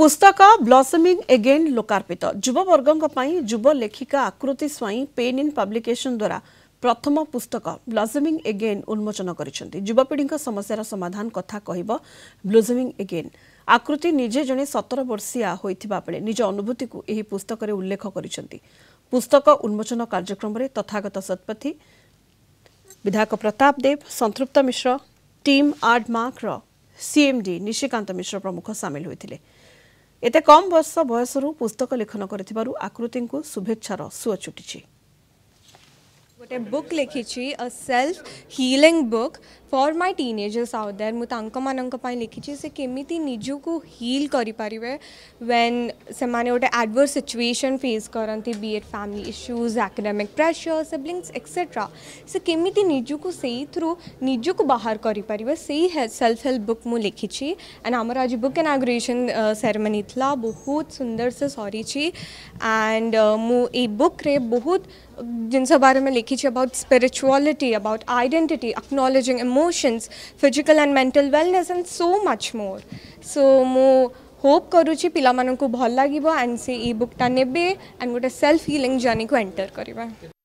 ପୁସ୍ତକ ବ୍ଲସମିଂ ଏଗେନ୍ ଲୋକାର୍ପିତ ଯୁବବର୍ଗଙ୍କ ପାଇଁ ଯୁବ ଲେଖିକା ଆକୃତି ସ୍ୱାଇଁ ପେନ୍ ଇନ୍ ପବ୍ଲିକେସନ ଦ୍ୱାରା ପ୍ରଥମ ପୁସ୍ତକ ବ୍ଲଜମିଂ ଏଗେନ୍ ଉନ୍ମୋଚନ କରିଛନ୍ତି ଯୁବପିଢ଼ିଙ୍କ ସମସ୍ୟାର ସମାଧାନ କଥା କହିବ ବ୍ଲଜମିଂ ଏଗେନ୍ ଆକୃତି ନିଜେ ଜଣେ ସତର ବର୍ଷିଆ ହୋଇଥିବା ବେଳେ ନିଜ ଅନୁଭୂତିକୁ ଏହି ପୁସ୍ତକରେ ଉଲ୍ଲେଖ କରିଛନ୍ତି ପୁସ୍ତକ ଉନ୍ମୋଚନ କାର୍ଯ୍ୟକ୍ରମରେ ତଥାଗତ ଶତପଥୀ ବିଧାୟକ ପ୍ରତାପ ଦେବ ସନ୍ତୃପ୍ତ ମିଶ୍ର ଟିମ୍ ଆର୍ଡମାର୍କର ସିଏମ୍ଡି ନିଶିକାନ୍ତ ମିଶ୍ର ପ୍ରମୁଖ ସାମିଲ ହୋଇଥିଲେ এতে কম বয়সৰ বয়সৰ পুস্তক লেখন কৰিত বাৰু আকৃতিংক শুভেচ্ছাৰ সুৱচুতি চি গটে বুক লিখিছি a self healing book for my teenagers आउ देर मुझे लिखी से कमी निजू हिल करें व्वेन से मैंने गोटे आडवर्स सिचुएसन फेस करती be it family issues academic pressure siblings etcetera से कमी निजुक से निजुक बाहर करें से सेल्फ हेल्प बुक मुझे लिखी एंड आमर आज बुक एंड आग्रेसन सेरेमनी बहुत सुंदर से सरी एंड मु रे बहुत जिनसे बारे में लिखी थी about spirituality about identity acknowledging emotions physical and mental wellness and so much more so मु होप करुच्ची भल लगे एंड से ई बुकटा ने एंड गोटे सेल्फ हिलिंग जर्नी को एंटर करवा